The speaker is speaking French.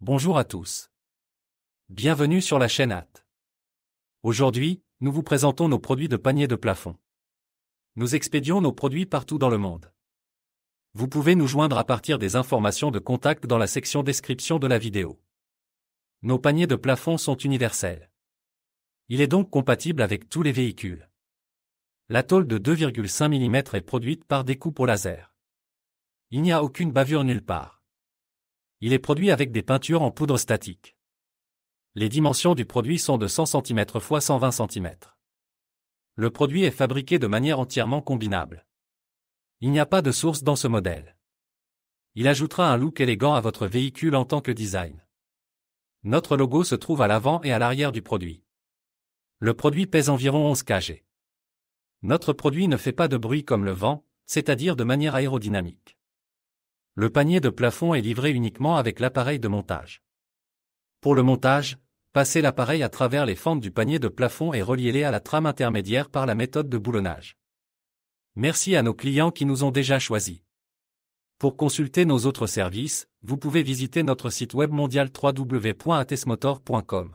Bonjour à tous. Bienvenue sur la chaîne HAT. Aujourd'hui, nous vous présentons nos produits de paniers de plafond. Nous expédions nos produits partout dans le monde. Vous pouvez nous joindre à partir des informations de contact dans la section description de la vidéo. Nos paniers de plafond sont universels. Il est donc compatible avec tous les véhicules. La tôle de 2,5 mm est produite par découpe au laser. Il n'y a aucune bavure nulle part. Il est produit avec des peintures en poudre statique. Les dimensions du produit sont de 100 cm x 120 cm. Le produit est fabriqué de manière entièrement combinable. Il n'y a pas de source dans ce modèle. Il ajoutera un look élégant à votre véhicule en tant que design. Notre logo se trouve à l'avant et à l'arrière du produit. Le produit pèse environ 11 kg. Notre produit ne fait pas de bruit comme le vent, c'est-à-dire de manière aérodynamique. Le panier de plafond est livré uniquement avec l'appareil de montage. Pour le montage, passez l'appareil à travers les fentes du panier de plafond et reliez-les à la trame intermédiaire par la méthode de boulonnage. Merci à nos clients qui nous ont déjà choisis. Pour consulter nos autres services, vous pouvez visiter notre site web mondial www.atesmotor.com.